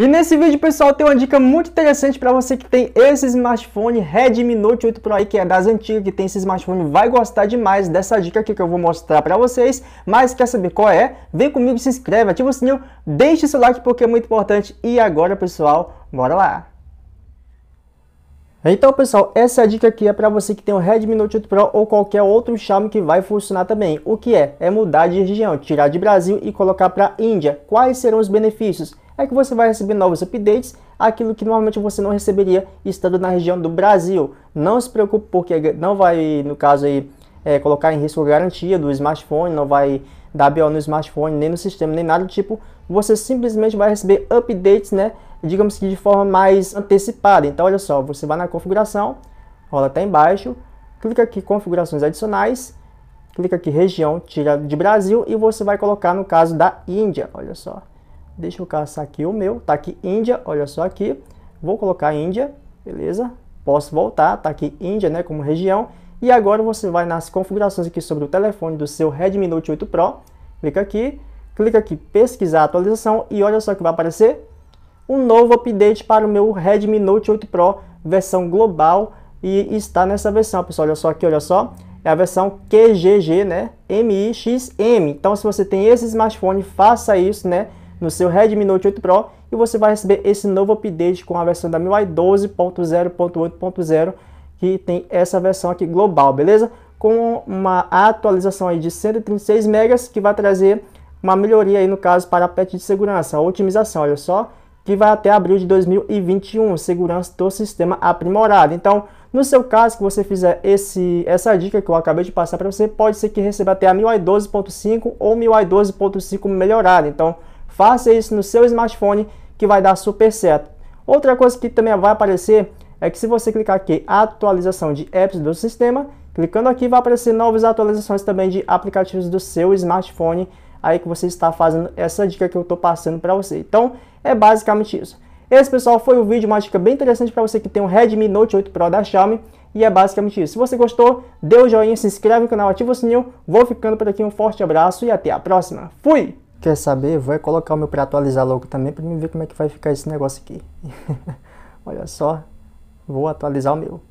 E nesse vídeo, pessoal, tem uma dica muito interessante para você que tem esse smartphone Redmi Note 8 Pro aí, que é das antigas, que tem esse smartphone, vai gostar demais dessa dica aqui que eu vou mostrar para vocês. Mas quer saber qual é? Vem comigo, se inscreve, ativa o sininho, deixe seu like porque é muito importante. E agora, pessoal, bora lá! Então, pessoal, essa dica aqui é para você que tem o Redmi Note 8 Pro ou qualquer outro Xiaomi que vai funcionar também. O que é? É mudar de região, tirar de Brasil e colocar para Índia. Quais serão os benefícios? é que você vai receber novos updates, aquilo que normalmente você não receberia estando na região do Brasil. Não se preocupe, porque não vai, no caso aí, é, colocar em risco a garantia do smartphone, não vai dar BO no smartphone, nem no sistema, nem nada do tipo. Você simplesmente vai receber updates, né? Digamos que de forma mais antecipada. Então, olha só, você vai na configuração, rola até embaixo, clica aqui configurações adicionais, clica aqui região, tira de Brasil e você vai colocar no caso da Índia, olha só. Deixa eu caçar aqui o meu. Tá aqui Índia, olha só aqui. Vou colocar Índia, beleza? Posso voltar, tá aqui Índia, né, como região. E agora você vai nas configurações aqui sobre o telefone do seu Redmi Note 8 Pro. Clica aqui, clica aqui pesquisar atualização e olha só que vai aparecer um novo update para o meu Redmi Note 8 Pro versão global e está nessa versão, pessoal. Olha só aqui, olha só. É a versão QGG, né? MIXM. Então, se você tem esse smartphone, faça isso, né? no seu Redmi Note 8 Pro e você vai receber esse novo update com a versão da MIUI 12.0.8.0 que tem essa versão aqui global, beleza? Com uma atualização aí de 136 megas que vai trazer uma melhoria aí no caso para a patch de segurança, a otimização, olha só, que vai até abril de 2021, segurança do sistema aprimorado. Então, no seu caso que você fizer esse, essa dica que eu acabei de passar para você, pode ser que receba até a MIUI 12.5 ou MIUI 12.5 melhorada. Então, Faça isso no seu smartphone que vai dar super certo. Outra coisa que também vai aparecer é que se você clicar aqui atualização de apps do sistema, clicando aqui vai aparecer novas atualizações também de aplicativos do seu smartphone aí que você está fazendo essa dica que eu estou passando para você. Então é basicamente isso. Esse pessoal foi o vídeo, uma dica bem interessante para você que tem um Redmi Note 8 Pro da Xiaomi e é basicamente isso. Se você gostou, dê o um joinha, se inscreve no canal, ativa o sininho. Vou ficando por aqui, um forte abraço e até a próxima. Fui! Quer saber? Vou colocar o meu para atualizar logo também para me ver como é que vai ficar esse negócio aqui. Olha só, vou atualizar o meu.